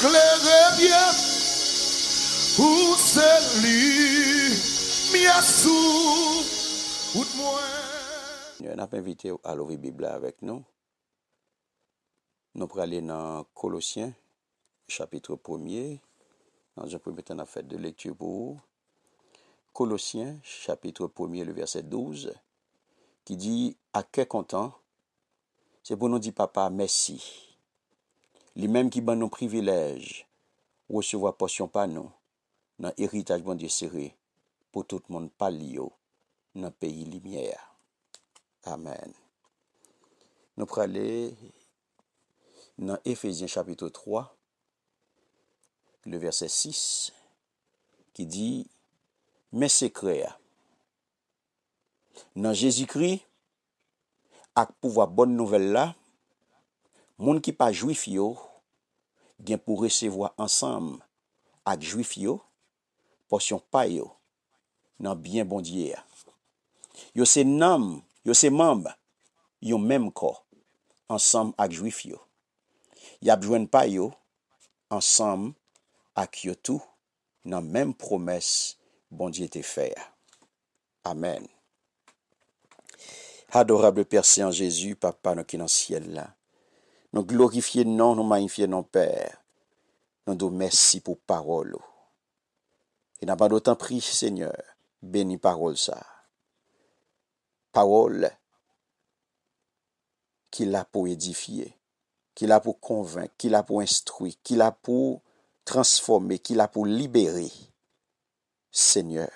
Klerebyen pou sel li, mi asou, kout mwen. Nou an ap invite alovi Biblè avèk nou. Nou pralè nan Kolossien, chapitre pwomye. Nan jen pou metan ap fèt de lèktye pou ou. Kolossien, chapitre pwomye, le verset 12, ki di, akè kontan, se pou nou di papa Messi. li menm ki ban nou privilej wosyevo aposyon pa nou nan eritageman bon di sere pou tout moun pal yo nan peyi li miye. Amen. Nou prale nan Efesien chapito 3 le verse 6 ki di mesekrea nan Jezikri ak pouwa bon nouvel la moun ki pa jouif yo gen pou resevo ansem ak jwif yo, pos yon payo nan byen bondye ya. Yo se nam, yo se mamb, yo mem ko, ansem ak jwif yo. Ya bjwen payo, ansem ak yotou, nan mem promes bondye te fè. Amen. Adorable Père Saint Jésus, Papa no kinansiel la, Nous glorifions, non, nous magnifions, non, Père. Nous nous merci pour parole. Et n'a pas d'autant pris Seigneur, bénis parole ça. Parole qui l'a pour édifier, qui a pour convaincre, qui a pour instruire, qui a pour transformer, qui a pour libérer. Seigneur,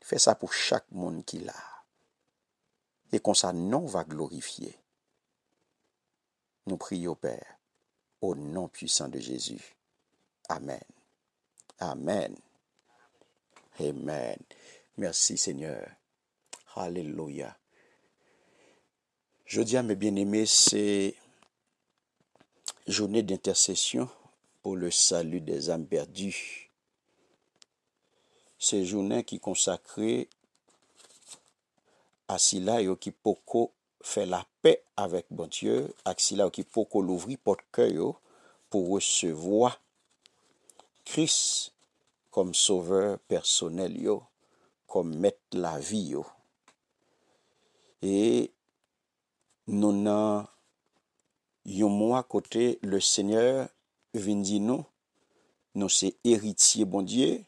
fais ça pour chaque monde qui a. Et qu'on ça non va glorifier. Nous prions, Père, au nom puissant de Jésus. Amen. Amen. Amen. Merci Seigneur. Alléluia. Je dis à mes bien-aimés, c'est journée d'intercession pour le salut des âmes perdues. C'est journée qui consacrée à Sila qui poko fè la pè avèk bon Diyo, ak sila w ki pou kon louvri potkè yo, pou recevwa Kris kom soveur personel yo, kom met la vi yo. E, nou nan yon mou akote, le Senyor vindi nou, nou se eritye bon Diyo,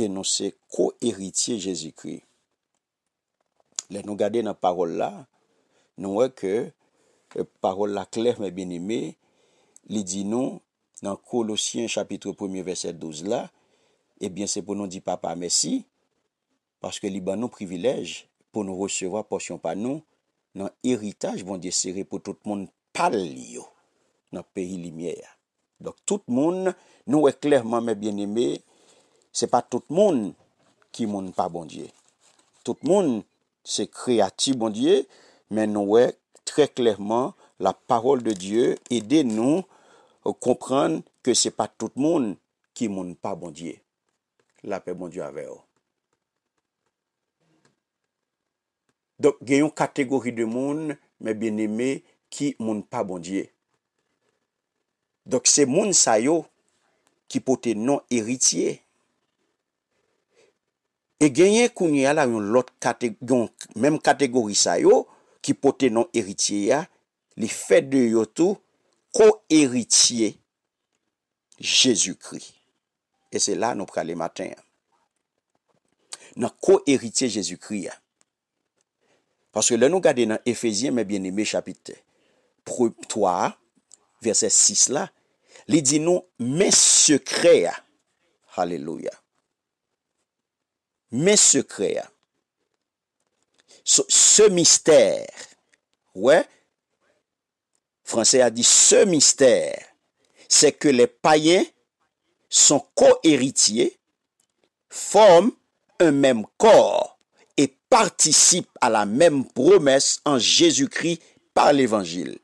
e nou se ko eritye Jésus-Kri. Lè nou gade nan parol la, nou wè ke e, parol la kler mè bin eme, li di nou nan kolosyen chapitre 1 verset 12 la, ebyen eh se pou nou di papa mesi, paske li ban nou privilej pou nou receva porsyon pa nou, nan eritaj bondye sere pou tout moun pal li yo nan peyi li miè ya. Dok tout moun nou wè kler mè bin eme, se pa tout moun ki moun pa bondye. Tout moun se kreati bondye, Men nou wè, trè klerman, la parol bon de Diyo edè nou komprenn ke se pa tout moun ki moun pa bondye. La pe moun Diyo avè yo. Dok gen yon kategori de moun, men ben eme, ki moun pa bondye. Dok se moun sa yo ki pote non eritye. E gen yon kategori sa yo, Ki pote nan eritye ya, li fet de yotou ko eritye Jezoukri. E se la nou prale matin ya. Nan ko eritye Jezoukri ya. Paske le nou gade nan Efesien me bienime chapite. Probe 3, verset 6 la, li di nou men sekre ya. Haleluya. Men sekre ya. ce mystère, ouais, français a dit ce mystère, c'est que les païens sont co-héritiers, forment un même corps et participent à la même promesse en Jésus-Christ par l'évangile.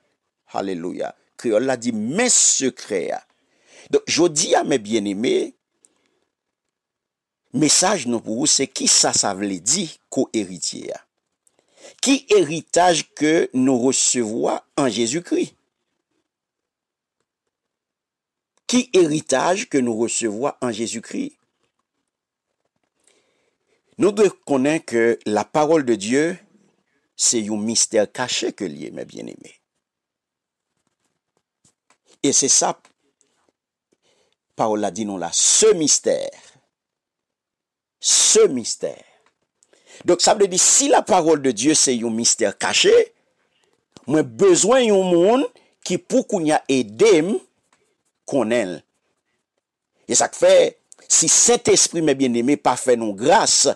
Alléluia. Créole a dit, mais secrets. Donc, je dis à mes bien-aimés, message non pour vous, c'est qui ça, ça veut dire co-héritier? qui héritage que nous recevons en Jésus-Christ Qui héritage que nous recevons en Jésus-Christ Nous devons connaître que la parole de Dieu, c'est un mystère caché que lié, mes bien-aimés. Et c'est ça, parole a dit non là, ce mystère, ce mystère, Donk sa vle di, si la parol de Diyo se yon mister kache, mwen bezwen yon moun ki pou kounya edem konel. Ye sak fe, si set espri mwen bieneme pa fe non grase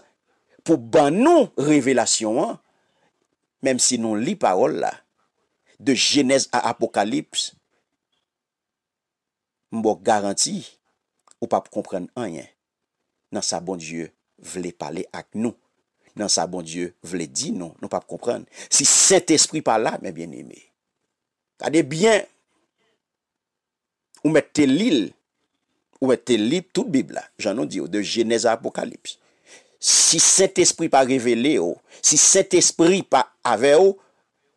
pou ban nou revelasyon an, menm si non li parol la, de genez a apokalips, mwen bo garanti ou pa pou komprene anyen nan sa bon Diyo vle pale ak nou. nan sa bon die vle di nou, nou pap komprende. Si set espri pa la, mè bien eme. Kade bien, ou mè te li, ou mè te li tout bibla, jannon di yo, de genèze apokalips. Si set espri pa revele yo, si set espri pa ave yo,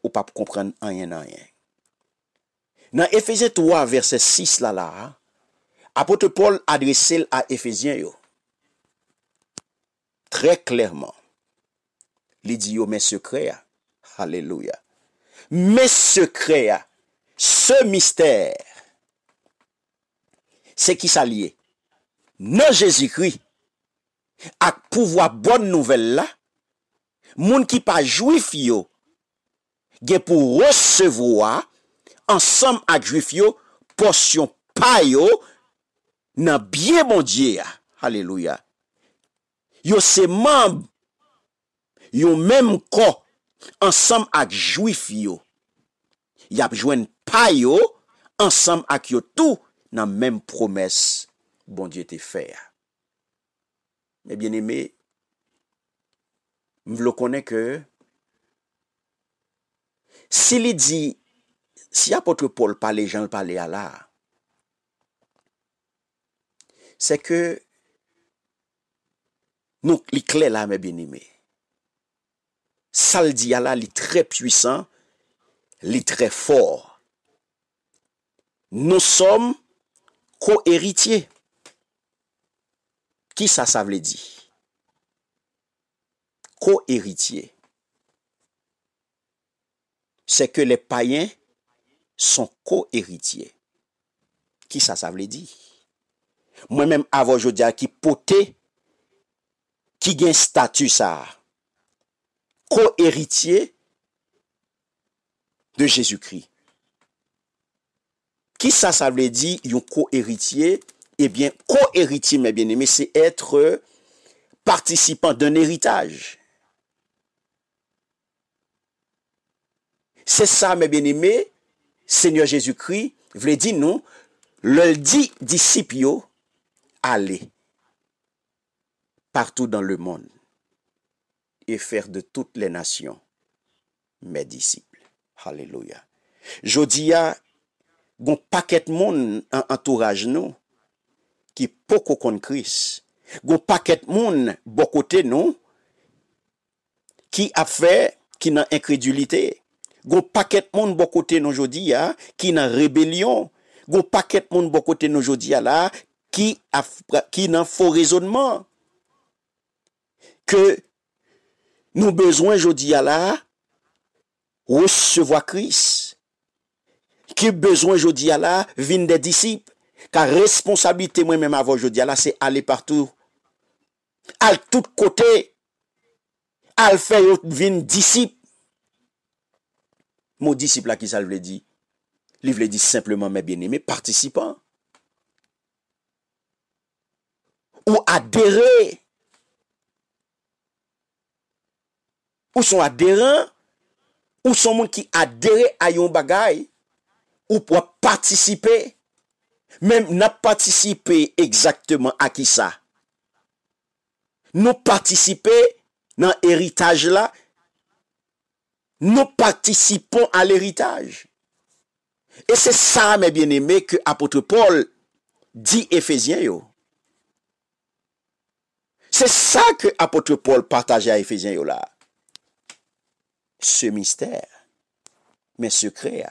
ou pap komprende anyen anyen. Nan Efesien 3, verset 6 la la, apote Paul adrese l a Efesien yo. Trè klerman, Li di yo mè se kreya. Halelouya. Mè se kreya. Se mistèr. Se ki sa liye. Nan Jezikri. Ak pouvoa bon nouvel la. Moun ki pa jouif yo. Ge pou recevoa. Ansem ak jouif yo. Portion pay yo. Nan biye moun diya. Halelouya. Yo se mèm. yon menm kon, ansam ak jouif yo, yap jwen pa yo, ansam ak yo tou, nan menm promes, bon diyo te fè. Mè bienimè, m vlo konè ke, si li di, si apotre pou l'pale, jan l'pale ala, se ke, nou li kle la, mè bienimè, Saldi ala li tre pwisan, li tre for. Nou som ko eritye. Ki sa sa vle di? Ko eritye. Se ke le payen son ko eritye. Ki sa sa vle di? Mwen menm avon jodi a ki pote, ki gen status a. co-héritier de Jésus-Christ. Qui ça, ça veut dire, un co-héritier? Eh bien, co-héritier, mes bien-aimés, c'est être participant d'un héritage. C'est ça, mes bien-aimés, Seigneur Jésus-Christ, voulait dire non, le dit discipio, allez partout dans le monde. E fèr de tout lè nasyon. Mè disiple. Halèlouya. Jodi ya. Gon pakèt moun an antouraj nou. Ki poko kon kris. Gon pakèt moun bokote nou. Ki ap fè. Ki nan inkredulite. Gon pakèt moun bokote nou jodi ya. Ki nan rebelyon. Gon pakèt moun bokote nou jodi ya la. Ki nan fò rizonman. Ke. Nous besoin, je dis à la, recevoir Christ. Qui besoin, je dis à la, vine des disciples. Car responsabilité, moi-même, avant, je dis à c'est aller partout. À tout côté. À faire des disciples. Mon disciple là, qui ça le dit? Il veut dire simplement, mes bien-aimés, participants. Ou adhérer Ou son aderen, ou son moun ki adere a yon bagay, ou pou a partisipe, menm nan partisipe ekzakteman a ki sa. Nou partisipe nan eritage la, nou partisipon al eritage. E se sa mè bienemè ke apotre Paul di Efesien yo. Se sa ke apotre Paul partaje a Efesien yo la. Se mister, men se kre,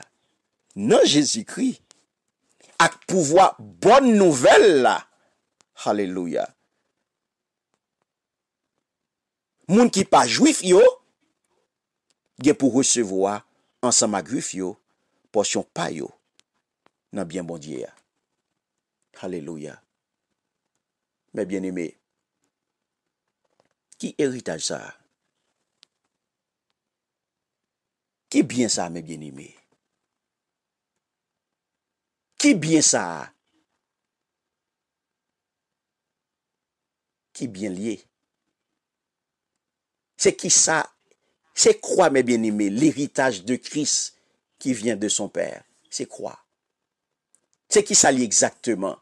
nan Jezikri, ak pouvoa bon nouvel la. Haleluya. Moun ki pa jouif yo, gen pou recevoa ansan magrif yo, porsyon payo nan byen bondye ya. Haleluya. Men byen eme, ki eritaj sa a? Qui bien ça, mes bien-aimés? Qui bien ça Qui bien lié? C'est qui ça? C'est quoi, mes bien-aimés, l'héritage de Christ qui vient de son père? C'est quoi? C'est qui ça lié exactement?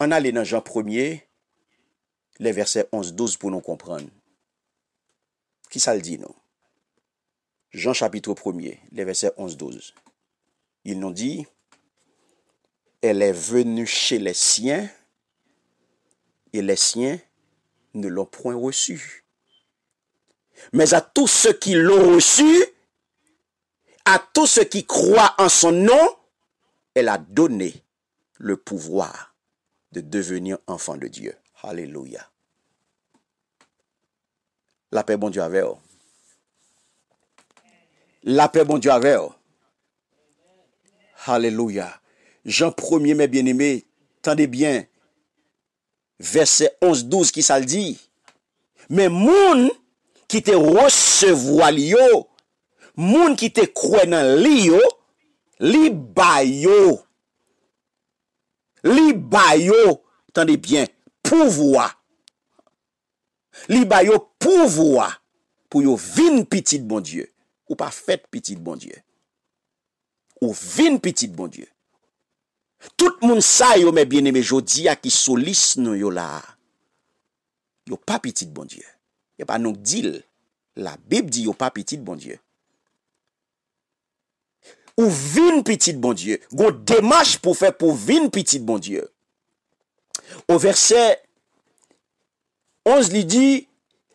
On a dans Jean 1er, les versets 11-12 pour nous comprendre. Qui ça le dit non? Jean chapitre 1er, les versets 11-12. Ils nous dit, elle est venue chez les siens, et les siens ne l'ont point reçue. Mais à tous ceux qui l'ont reçue, à tous ceux qui croient en son nom, elle a donné le pouvoir de devenir enfant de Dieu. Alléluia. La paix, bon Dieu, avait. Lape bon Diyo ave yo. Haleluya. Jean 1e me bienime. Tande bien. Verset 11-12 ki sa l di. Me moun ki te recevoa li yo. Moun ki te kwenan li yo. Li bay yo. Li bay yo. Tande bien. Pouvoa. Li bay yo pouvoa. Pou yo vin pitit bon Diyo. Ou pa fèt pitit bon Diyo. Ou vin pitit bon Diyo. Tout moun sa yo me bine me jodi a ki solis nou yo la. Yo pa pitit bon Diyo. E pa nouk dil. La Bib di yo pa pitit bon Diyo. Ou vin pitit bon Diyo. Go demaj pou fèt pou vin pitit bon Diyo. Ou verse 11 li di.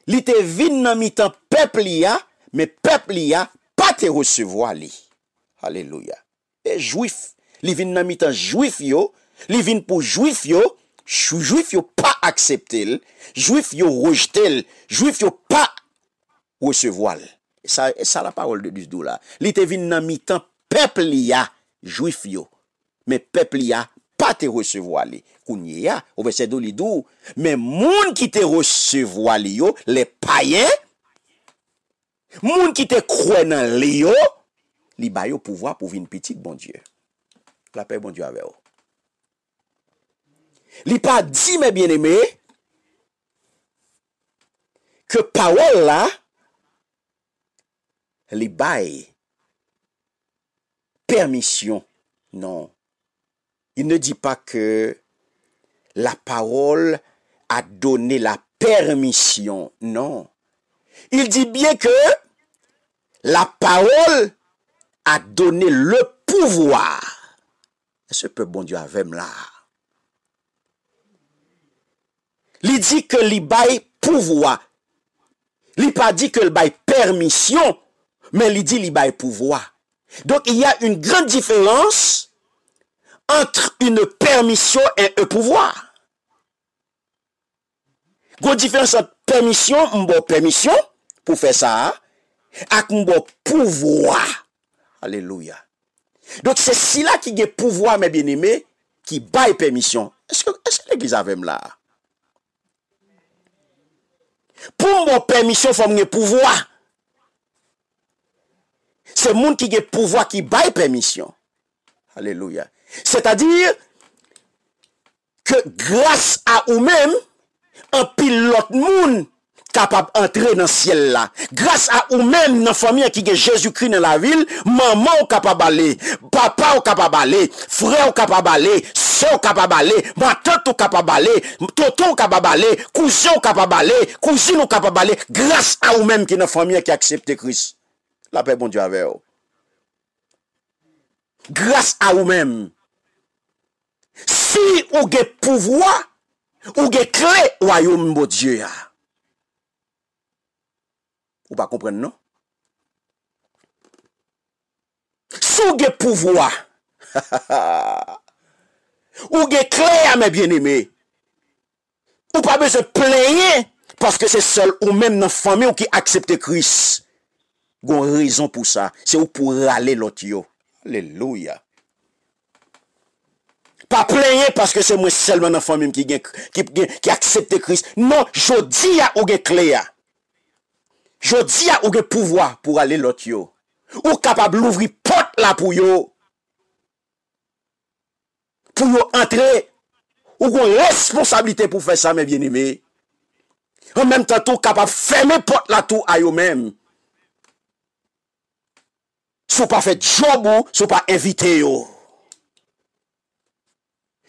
Li te vin nan mitan pepli a. Me pep li ya, pa te resevo ali. Aleluya. E jwif. Li vin nan mi tan jwif yo. Li vin pou jwif yo. Jwif yo pa akseptel. Jwif yo rejtel. Jwif yo pa resevo al. E sa la parol de lido la. Li te vin nan mi tan pep li ya. Jwif yo. Me pep li ya, pa te resevo ali. Kounye ya. Ove se do li do. Me moun ki te resevo ali yo. Le paye. moun ki te kwen nan leyo, li bayo pou vwa pou vin pitik bon Diyo. La pey bon Diyo ave yo. Li pa di me bien eme, ke pawel la, li baye permisyon. Non. Il ne di pa ke la pawel a donen la permisyon. Non. Il di bien ke La paol a donne le pouvoi. Sepe bon diwa vem la. Li di ke li bay pouvoi. Li pa di ke li bay permisyon, men li di li bay pouvoi. Donk, y a yon gran difelans antre yon permisyon en yon pouvoi. Gran difelans an permisyon, mbo permisyon pou fe sa a, ak mbo pouvoi. Aleluya. Donk se sila ki ge pouvoi, me binime, ki baye permisyon. Eske le bizavem la? Pou mbo permisyon fòm nge pouvoi. Se moun ki ge pouvoi ki baye permisyon. Aleluya. Se ta dir, ke glas a ou men, an pilot moun, kapap entre nan siel la. Gras a ou men nan famye ki ge Jezu kri nan la vil, maman ou kapap bale, papa ou kapap bale, fre ou kapap bale, son ou kapap bale, matat ou kapap bale, toton ou kapap bale, koujin ou kapap bale, koujin ou kapap bale, gras a ou men ki nan famye ki aksepte kris. La pe bon diwa ve yo. Gras a ou men. Si ou ge pouvoi, ou ge kre wayoun mbo diya. Ou pa kompren nou? Sou gen pouvoi. Ou gen klea men bien ime. Ou pa beze pleye. Paske se sol ou men nan fami ou ki aksepte kris. Gon rizon pou sa. Se ou pou rale lot yo. Aleluya. Pa pleye paske se mwen sel men nan fami ou ki aksepte kris. Non, jodi ya ou gen klea. Je di a ouge pouvoi pou ale lot yo. Ou kapab louvri pot la pou yo. Pou yo entre, ou kon responsabilite pou fe sa, men bien ime. Ou menm tentou kapab ferme pot la tou a yo menm. Sou pa fe job ou, sou pa evite yo.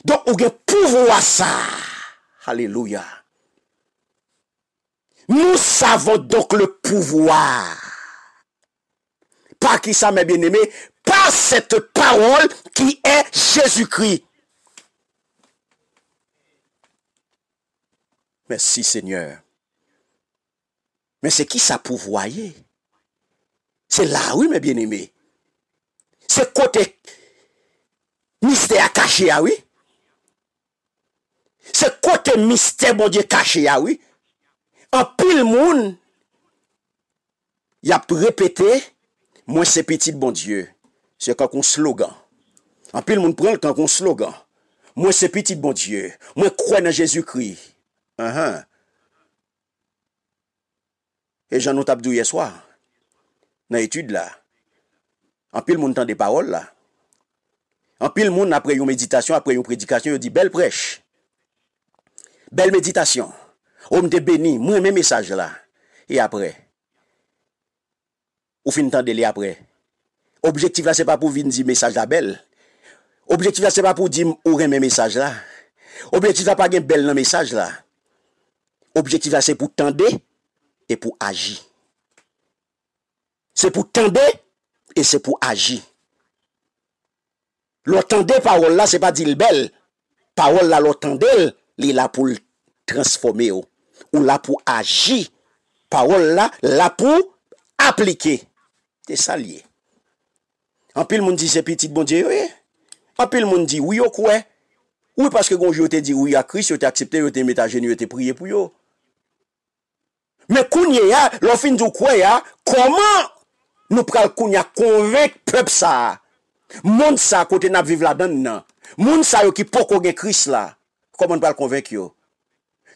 Don ouge pouvoi sa. Aleluya. Nous savons donc le pouvoir. Par qui ça, mes bien-aimés Par cette parole qui est Jésus-Christ. Merci Seigneur. Mais c'est qui ça pouvoyer? C'est là, oui, mes bien-aimés. C'est côté mystère caché, ah oui. C'est côté mystère, mon Dieu, caché, ah oui. An pil moun, y ap repete, mwen se petit bon dieu. Se kakon slogan. An pil moun prel kakon slogan. Mwen se petit bon dieu. Mwen kwa nan Jezoukri. An han. E jan nou tabdou yeswa. Nan etude la. An pil moun tan de parol la. An pil moun apre yon meditasyon, apre yon predikasyon, yon di bel prech. Bel meditasyon. Ou mte beni, mwen mè mesaj la. E apre. Ou finitande li apre. Objektif la se pa pou vin di mesaj la bel. Objektif la se pa pou di mwen mè mesaj la. Objektif la pa gen bel nan mesaj la. Objektif la se pou tende, e pou agi. Se pou tende, e se pou agi. Lo tende parol la, se pa di l bel. Parol la lo tende, li la pou l transforme ou. Ou la pou agi Parol la, la pou aplike Te salye Anpil moun di zepetit bon Moun di, oye Anpil moun di, wiyo kwe Ouye paske gonj yo te di wiya kris Yo te aksepte, yo te meta jenye, yo te priye pou yo Me kounye ya Lofin du kwe ya Koman nou pral kounya konvek Peb sa Moun sa kote nap vive la den nan Moun sa yo ki poko gen kris la Koman pral konvek yo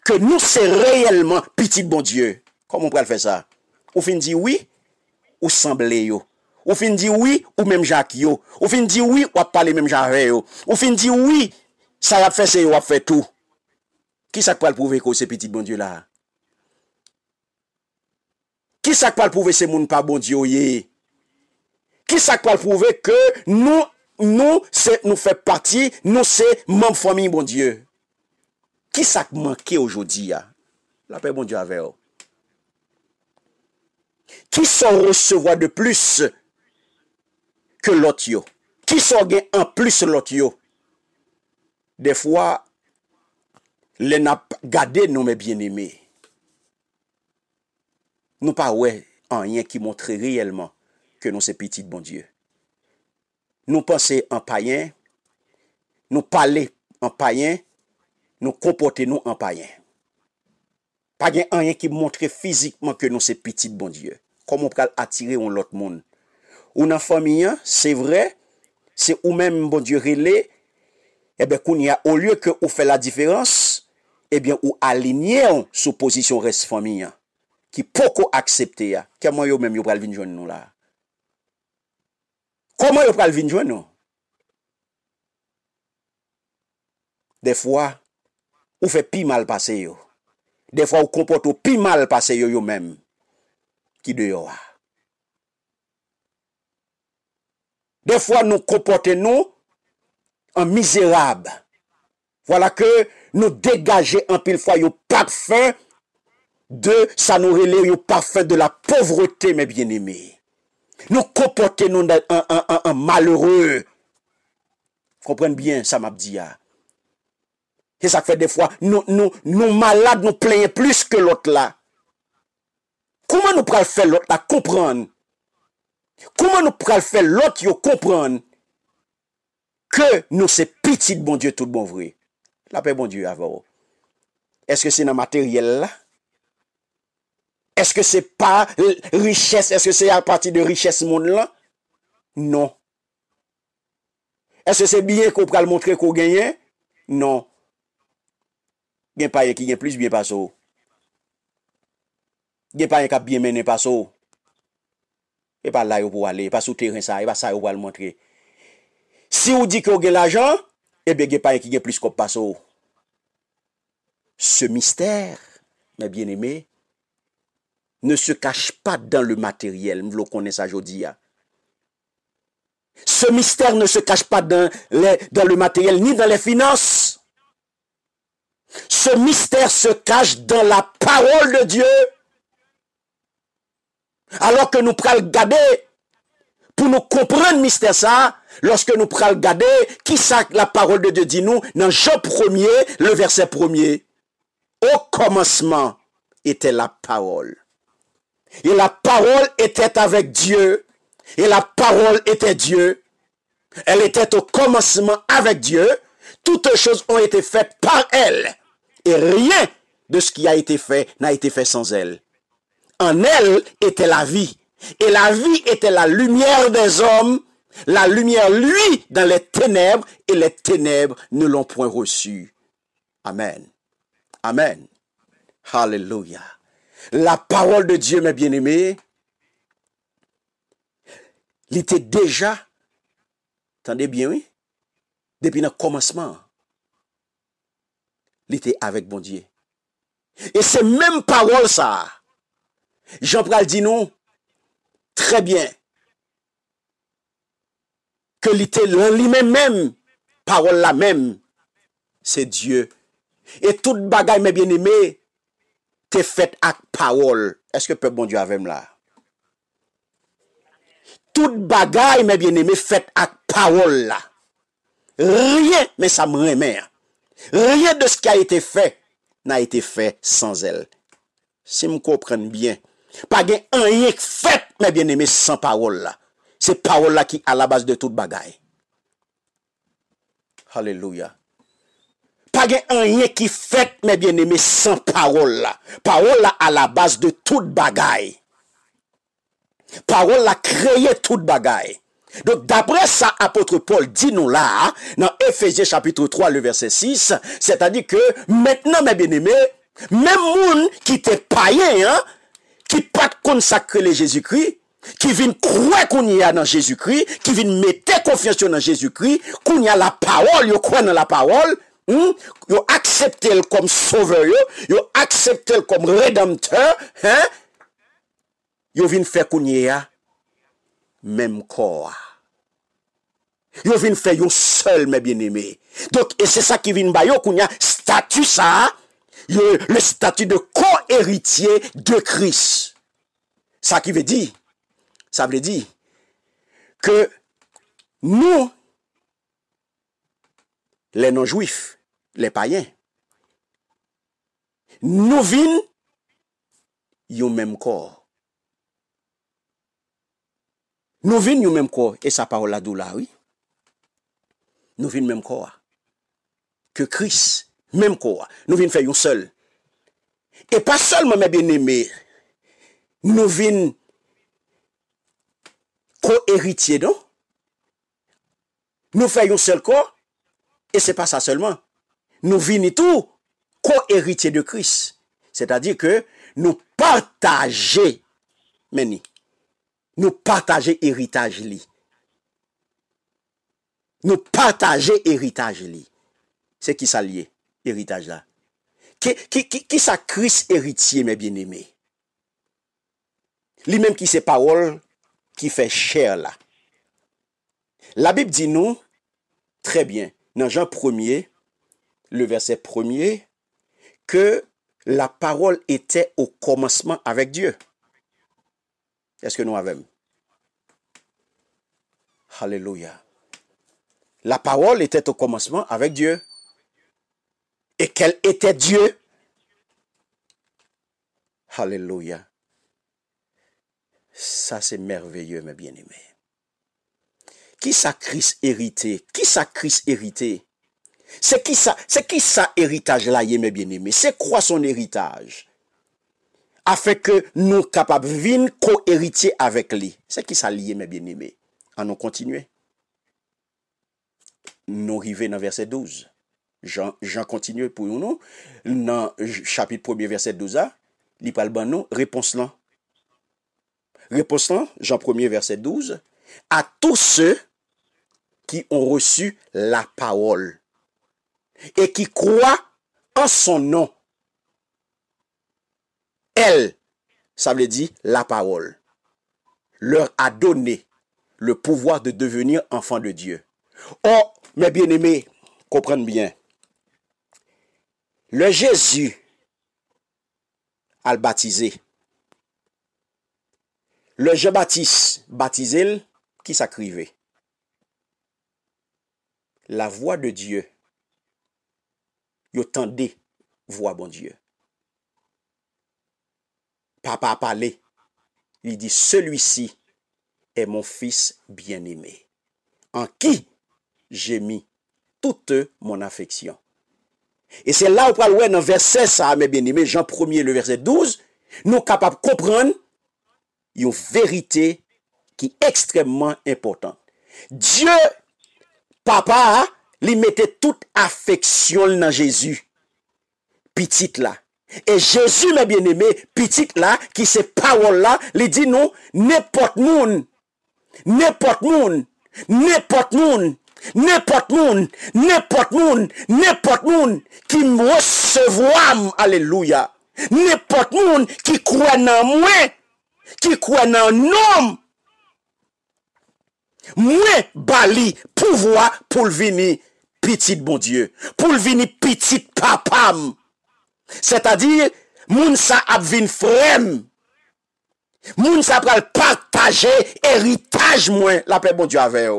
ke nou se reyelman pitit bon dieu. Koman pral fe sa? Ou fin di oui, ou sanble yo. Ou fin di oui, ou menm jak yo. Ou fin di oui, ou ap pale menm jak yo. Ou fin di oui, sa rap fe se yo ap fe tou. Ki sak pral pouve ko se pitit bon dieu la? Ki sak pral pouve se moun pa bon dieu ye? Ki sak pral pouve ke nou se nou fe parti, nou se moun fomi bon dieu? Ki sa manke ojodi ya? La pe moun diyo ave yo. Ki son recevo de plus ke lot yo? Ki son gen an plus lot yo? De fwa, le na gade nou me bien eme. Nou pa we an yen ki montre riyelman ke nou se petit moun diyo. Nou panse an payen, nou pale an payen, Nou kompote nou an payen. Payen an yen ki montre fizikman ke nou se pitit bon diyo. Koman pral atire ou lout moun. Eh eh ou nan faminyan, se vre, se ou men bon diyo rele, ebe koun ya ou lye ke ou fe la diferans, ebyen ou alinyen sou posisyon res faminyan. Ki poko aksepte ya. Koman yo men yo pral vinjwen nou la? Koman yo pral vinjwen nou? De fwa, Ou fe pi mal pase yo. De fwa ou kompote ou pi mal pase yo yo men. Ki de yo a. De fwa nou kompote nou. An mizerab. Vwala ke nou degaje an pil fwa yo parfè. De sa nou rele yo parfè de la povretè men bien eme. Nou kompote nou nan an an an an malheure. Konpren bien sa mabdi a. Ah. Se sa fè de fwa, nou malade nou plèye plus ke lot la. Kouman nou pral fè lot la kompran? Kouman nou pral fè lot yo kompran? Ke nou se piti de bon die tout bon vri? La pe bon die avaro. Eske se nan materiel la? Eske se pa riches, eske se a pati de riches moun la? Non. Eske se biye kou pral montre kou genye? Non. gen paye ki gen plis biye paso. Gen paye kap biye menen paso. E pa la yo pou wale, e pa sou teren sa, e pa sa yo pou wale montre. Si ou di ki yo gen l'ajan, e be gen paye ki gen plis kop paso. Se mistèr, mè bienemè, ne se kache pa dan le materiel, mè vlo konen sa jodi ya. Se mistèr ne se kache pa dan le materiel, ni dan le finos, ce mystère se cache dans la parole de Dieu. Alors que nous le garder pour nous comprendre mystère ça, lorsque nous le garder qui ça la parole de Dieu dit nous dans Jean 1er, le verset 1er. Au commencement était la parole. Et la parole était avec Dieu. Et la parole était Dieu. Elle était au commencement avec Dieu. Toutes choses ont été faites par elle. Et rien de ce qui a été fait n'a été fait sans elle. En elle était la vie. Et la vie était la lumière des hommes. La lumière, lui, dans les ténèbres. Et les ténèbres ne l'ont point reçue. Amen. Amen. Hallelujah. La parole de Dieu, mes bien-aimés, l'était déjà, attendez bien, oui, depuis le commencement, Li te avek bon diye. E se menm parol sa. Jean Pral di nou. Tre bien. Ke li te lor li menm. Parol la menm. Se dieu. E tout bagay me bien eme. Te fet ak parol. Eske pe bon diye avem la. Tout bagay me bien eme. Te fet ak parol la. Rien me sa mremer. Rye de skya ite fe, na ite fe san zel. Si m ko pren bien, pa gen an ye ki fet, me bien eme san parol la. Se parol la ki ala base de tout bagay. Halleluja. Pa gen an ye ki fet, me bien eme san parol la. Parol la ala base de tout bagay. Parol la kreye tout bagay. Donk d'apre sa apotre Paul di nou la, nan Ephesie chapitre 3 le verse 6, se ta di ke, metnan mè benemè, mè moun ki te payen, ki pat konsakre le Jezikri, ki vin kwen konye ya nan Jezikri, ki vin mette konfisyon nan Jezikri, konye ya la parol, hmm, yo kwen nan la parol, yo aksepte el kom sove yo, yo aksepte el kom redemptor, yo vin fè konye ya. Mem kwa. Yo vin fe yo sol me bin eme. Donk, e se sa ki vin bayo kounya statu sa, yo le statu de ko eritye de Kris. Sa ki ve di, sa vle di, ke nou le nanjouif, le payen, nou vin yo mem kwa. Nou vin yon menm kwa, e sa parola dou la, oui. Nou vin menm kwa, ke kris, menm kwa. Nou vin fe yon sol. E pa sol menm ebe neme, nou vin ko eritye don. Nou fe yon sol kwa, e se pa sa solman. Nou vin itou, ko eritye de kris. Se ta di ke nou pataje meni. nous partager héritage li. Nous partager héritage li. C'est qui ça lié, héritage là? Qui, qui, qui, ça Christ héritier, mes bien-aimés? Lui-même qui ses parole, qui fait chair là. La Bible dit nous, très bien, dans Jean 1er, le verset 1er, que la parole était au commencement avec Dieu. Est-ce que nous avons Alléluia. La parole était au commencement avec Dieu. Et qu'elle était Dieu Alléluia. Ça, c'est merveilleux, mes bien-aimés. Qui s'a Christ hérité? Qui s'a Christ hérité? C'est qui ça, c'est qui ça héritage là, mes bien-aimés? C'est quoi son héritage? Afin que nous capables de co-héritier avec lui. C'est qui ça lié, mes bien-aimés? nous continuer. Nous arrivons dans verset 12. Jean, continue pour nous. Dans chapitre 1 verset 12, a, il parle de ben nous, réponse là. Réponse là, Jean 1er, verset 12, à tous ceux qui ont reçu la parole et qui croient en son nom. Elle, ça veut dire la parole, leur a donné le pouvoir de devenir enfant de Dieu. Oh, mes bien-aimés, comprenez bien. Le Jésus a baptisé. Le Jean-Baptiste baptisé, qui s'acrivait. La voix de Dieu. Yo tendez voix bon Dieu. Papa a parlé. Il dit celui-ci et mon fils bien-aimé, an ki jèmi tout mon afeksyon. Et c'est là ou pal wè nan verset sa a mè bien-aimé, jan 1er le verset 12, nou kapap kopren yon verite ki ekstremman important. Dieu, papa, li mette tout afeksyon nan Jésus, pitit la. Et Jésus mè bien-aimé, pitit la, ki se pawol la, li di nou, nèpot moun Nèpot moun, nèpot moun, nèpot moun, nèpot moun, nèpot moun, nèpot moun, ki mwesevwam, aleluya, nèpot moun, ki kwen nan mwen, ki kwen nan nom, mwen bali pou vwa pou l vini pitit bon dieu, pou l vini pitit papam, se ta di moun sa apvin frem. Moun sa pral partaje, eritage mwen la pe bon diyo ave yo.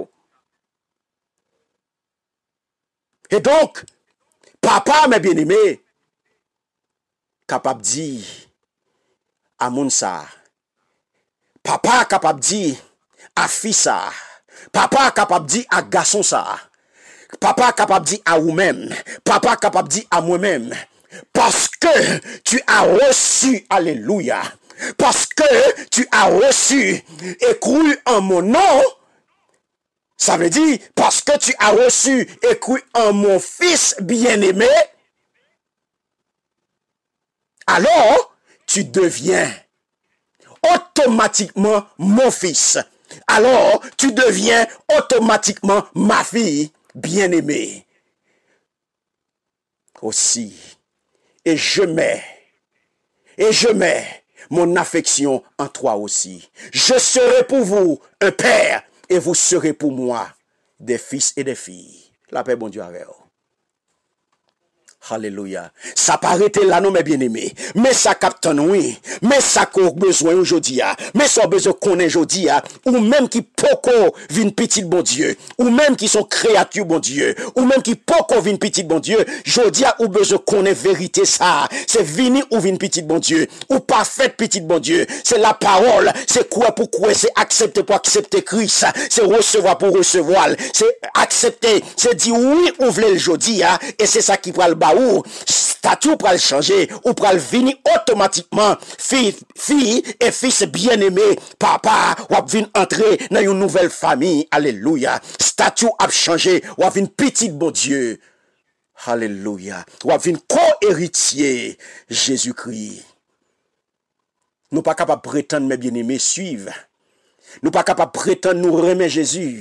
E donk, papa me bien ime kapap di a moun sa. Papa kapap di a fi sa. Papa kapap di a gason sa. Papa kapap di a ou men. Papa kapap di a mwen men. Paske tu a resi aleluya. parce que tu as reçu et cru en mon nom, ça veut dire parce que tu as reçu et cru en mon fils bien-aimé, alors tu deviens automatiquement mon fils. Alors tu deviens automatiquement ma fille bien-aimée. Aussi, et je mets, et je mets mon affection en toi aussi. Je serai pour vous un père et vous serez pour moi des fils et des filles. La paix, bon Dieu, avec vous. Alléluia. Ça paraît arrêté là, non, mes bien-aimés. Mais ça capte oui. Mais ça a besoin aujourd'hui. Ah. Mais ça besoin qu'on ait aujourd'hui. Ah. Ou même qui poco une petite bon Dieu. Ou même qui sont créatures bon Dieu. Ou même qui poco une petite bon Dieu. Jodia, ah, ou besoin qu'on ait vérité ça. C'est vini ou petit petite bon Dieu. Ou pas petit petite bon Dieu. C'est la parole. C'est quoi pour quoi. C'est accepter pour accepter Christ. C'est recevoir pour recevoir. C'est accepter. C'est dire oui ou voulez le jodia Et c'est ça qui prend le bas Ou statu pral chanje Ou pral vini otomatikman Fi, fi, e fi se byen eme Papa, wap vin antre Nan yon nouvel fami, aleluya Statu ap chanje, wap vin Petit bo dieu, aleluya Wap vin ko eritye Jezu kri Nou pa kapap Pretende me byen eme, suive Nou pa kapap pretende nou reme Jezu,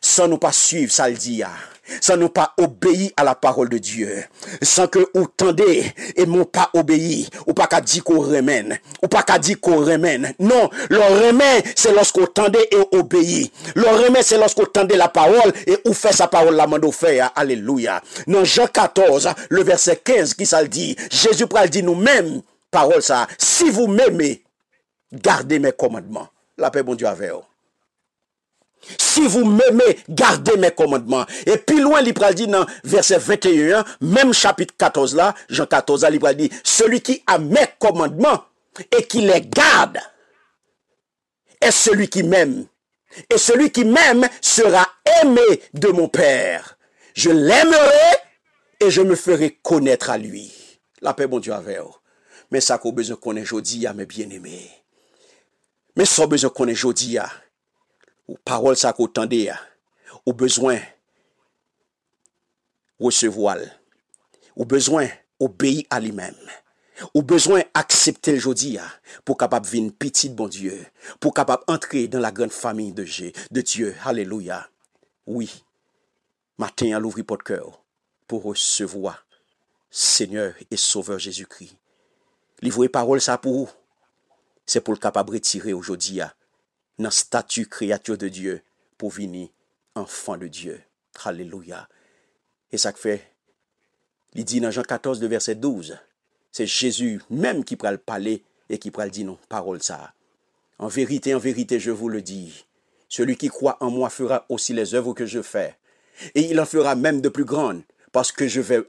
san nou pa suive Saldiya sans nous pas obéir à la parole de Dieu, sans que vous tendez et m'ont pas obéi, ou pas qu'à dire qu'on remène, ou pas qu'à dire qu'on remène. Non, le remène, c'est lorsqu'on tendez et obéit. Le remène, c'est lorsqu'on tendez la parole et ou fait sa parole la mando fait. Alléluia. Dans Jean 14, le verset 15, qui ça le dit, Jésus pral dit nous-mêmes, parole ça, si vous m'aimez, gardez mes commandements. La paix, bon Dieu, avec vous. Si vous m'aimez, gardez mes commandements. Et puis loin, Libral dit dans verset 21, même chapitre 14 là, Jean 14, à Libral dit, celui qui a mes commandements et qui les garde, est celui qui m'aime. Et celui qui m'aime sera aimé de mon père. Je l'aimerai et je me ferai connaître à lui. La paix, mon Dieu, avèl. Mais sa qu'au besoin qu'on ait jodi à me bien aimer. Mais sa qu'au besoin qu'on ait jodi à parole ça qu'on ou besoin recevoir, ou besoin obéir à lui-même. Ou besoin accepter le jodi pour capable venir petit bon Dieu, pour capable entrer dans la grande famille de Dieu, de Dieu. Alléluia. Oui. Matin, à l'ouvrir votre cœur pour recevoir Seigneur et Sauveur Jésus-Christ. Livrer parole ça pour vous. C'est pour le capable retirer aujourd'hui le statut créature de Dieu, pour vini enfant de Dieu. Hallelujah. ça que fait, il dit dans Jean 14 de verset 12, c'est Jésus même prend le palais et qui prend le dit non parole ça. En vérité, en vérité, je vous le dis, celui qui croit en moi fera aussi les œuvres que je fais, et il en fera même de plus grandes, parce que je vais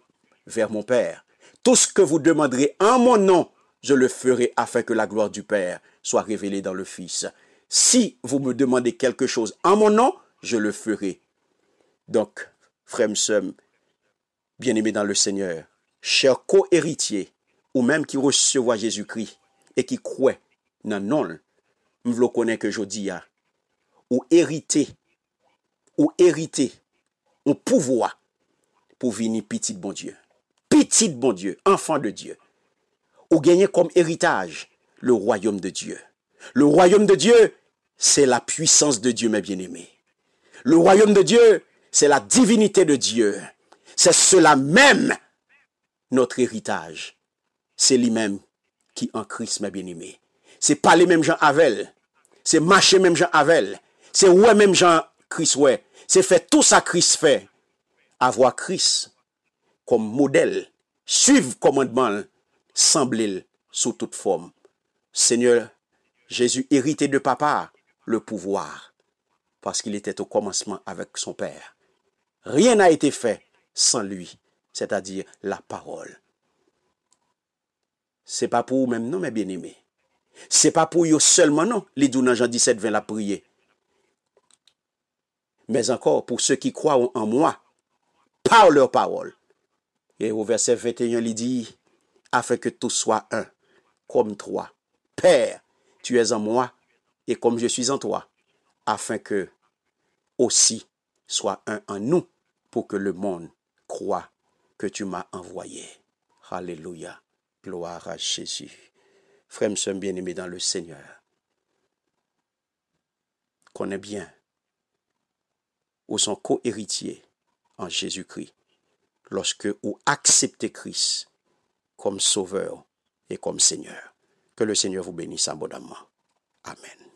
vers mon Père. Tout ce que vous demanderez en mon nom, je le ferai afin que la gloire du Père soit révélée dans le Fils. Si vous me demandez quelque chose en mon nom, je le ferai. Donc, frères sœurs, bien-aimés dans le Seigneur, chers co-héritiers, ou même qui recevoir Jésus-Christ et qui croient non, non, vous le connaissez que je dis, ah, ou hériter, ou hériter, ou pouvoir pour venir petit bon Dieu. Petit bon Dieu, enfant de Dieu. Ou gagner comme héritage le royaume de Dieu. Le royaume de Dieu, c'est la puissance de Dieu, mes bien-aimés. Le royaume de Dieu, c'est la divinité de Dieu. C'est cela même notre héritage. C'est lui-même qui en Christ, mes bien-aimés. C'est pas les mêmes gens avec C'est marcher même gens avec C'est ouais même gens Christ ouais. C'est faire tout ça Christ fait. Avoir Christ comme modèle. Suivre commandement. Sembler sous toute forme. Seigneur, Jésus hérité de papa le pouvoir, parce qu'il était au commencement avec son Père. Rien n'a été fait sans lui, c'est-à-dire la parole. Ce n'est pas pour vous-même, non, mes bien-aimés. Ce n'est pas pour vous seulement, non, les dans Jean 17, 20 la prier. Mais encore pour ceux qui croient en moi, par leur parole. Et au verset 21, il dit, afin que tout soit un, comme trois. Père, tu es en moi et comme je suis en toi, afin que aussi soit un en nous pour que le monde croit que tu m'as envoyé. Alléluia. Gloire à Jésus. Frères, sommes bien-aimés dans le Seigneur. Connais bien ou sont co-héritiers en Jésus-Christ lorsque vous acceptez Christ comme sauveur et comme Seigneur. Que le Seigneur vous bénisse abondamment. Amen.